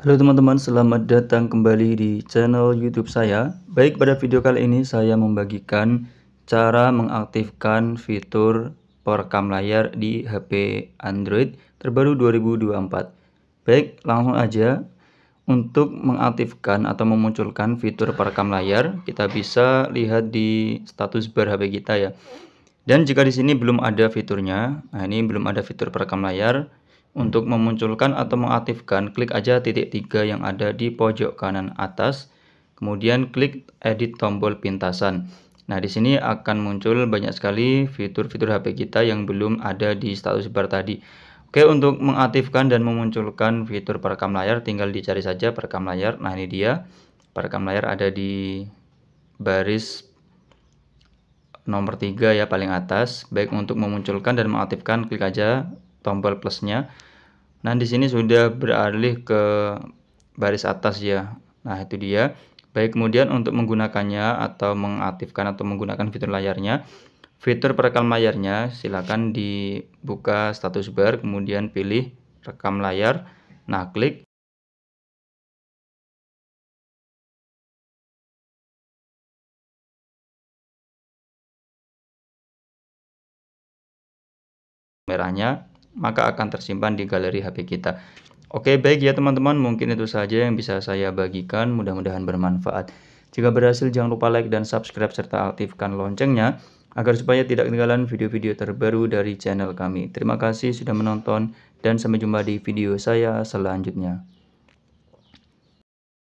Halo teman-teman, selamat datang kembali di channel YouTube saya. Baik, pada video kali ini saya membagikan cara mengaktifkan fitur perekam layar di HP Android terbaru 2024. Baik, langsung aja. Untuk mengaktifkan atau memunculkan fitur perekam layar, kita bisa lihat di status bar HP kita ya. Dan jika di sini belum ada fiturnya, nah ini belum ada fitur perekam layar, untuk memunculkan atau mengaktifkan, klik aja titik tiga yang ada di pojok kanan atas, kemudian klik edit tombol pintasan. Nah, di sini akan muncul banyak sekali fitur-fitur HP kita yang belum ada di status bar tadi. Oke, untuk mengaktifkan dan memunculkan fitur perekam layar, tinggal dicari saja perekam layar. Nah, ini dia. Perekam layar ada di baris nomor 3 ya paling atas. Baik untuk memunculkan dan mengaktifkan, klik aja tombol plusnya nah di sini sudah beralih ke baris atas ya nah itu dia baik kemudian untuk menggunakannya atau mengaktifkan atau menggunakan fitur layarnya fitur perekam layarnya silakan dibuka status bar kemudian pilih rekam layar nah klik merahnya maka akan tersimpan di galeri HP kita. Oke, baik ya teman-teman, mungkin itu saja yang bisa saya bagikan, mudah-mudahan bermanfaat. Jika berhasil jangan lupa like dan subscribe serta aktifkan loncengnya agar supaya tidak ketinggalan video-video terbaru dari channel kami. Terima kasih sudah menonton dan sampai jumpa di video saya selanjutnya.